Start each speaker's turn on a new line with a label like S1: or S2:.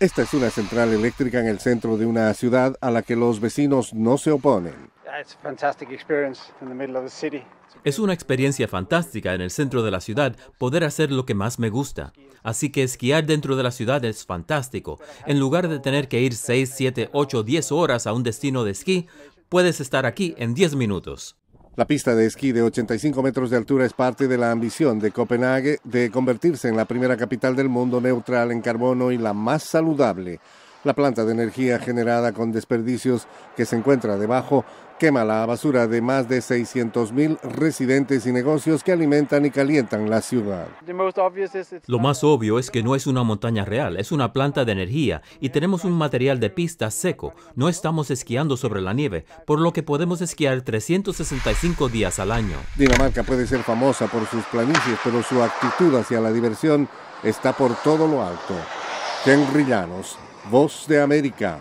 S1: Esta es una central eléctrica en el centro de una ciudad a la que los vecinos
S2: no se oponen. Es una experiencia fantástica en el centro de la ciudad poder hacer lo que más me gusta. Así que esquiar dentro de la ciudad es fantástico. En lugar de tener que ir 6, 7, 8, 10 horas a un destino de esquí, puedes estar aquí en 10 minutos.
S1: La pista de esquí de 85 metros de altura es parte de la ambición de Copenhague de convertirse en la primera capital del mundo neutral en carbono y la más saludable. La planta de energía generada con desperdicios que se encuentra debajo quema la basura de más de 600.000 residentes y negocios que alimentan y calientan la ciudad.
S2: Lo más obvio es que no es una montaña real, es una planta de energía y tenemos un material de pista seco. No estamos esquiando sobre la nieve, por lo que podemos esquiar 365 días al año.
S1: Dinamarca puede ser famosa por sus planicies, pero su actitud hacia la diversión está por todo lo alto. Ken Rillanos, Voz de América.